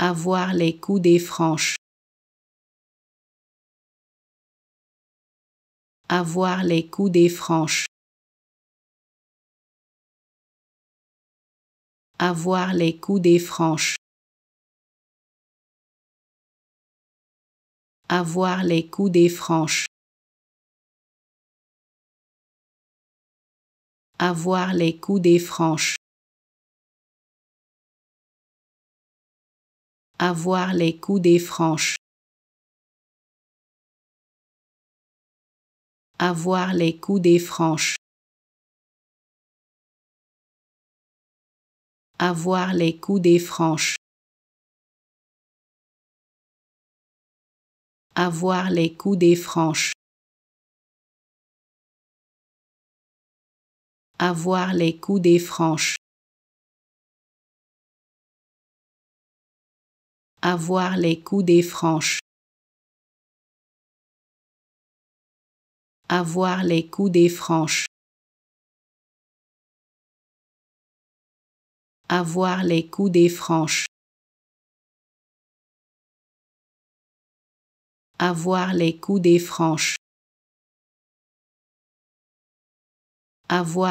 avoir les des franches. Avoir les des franches. Avoir les des franches. Avoir les coudées franches. Avoir les des franches. avoir les des franches. Avoir les des franches. Avoir les des franches. Avoir les coudées franches. Avoir les coudées franches. avoir les coups des franches. Avoir les coups des franches. Avoir les des franches. Avoir les des franches. Avoir